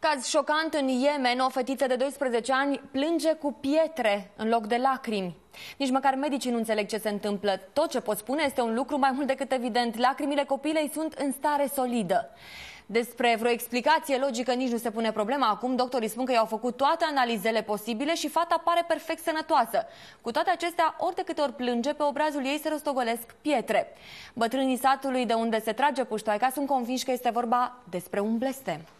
Caz șocant în Yemen, o fetiță de 12 ani plânge cu pietre în loc de lacrimi. Nici măcar medicii nu înțeleg ce se întâmplă. Tot ce pot spune este un lucru mai mult decât evident. Lacrimile copilei sunt în stare solidă. Despre vreo explicație logică nici nu se pune problema acum. Doctorii spun că i-au făcut toate analizele posibile și fata pare perfect sănătoasă. Cu toate acestea, ori de câte ori plânge, pe obrazul ei se rostogolesc pietre. Bătrânii satului de unde se trage puștoaica sunt convinși că este vorba despre un blestem.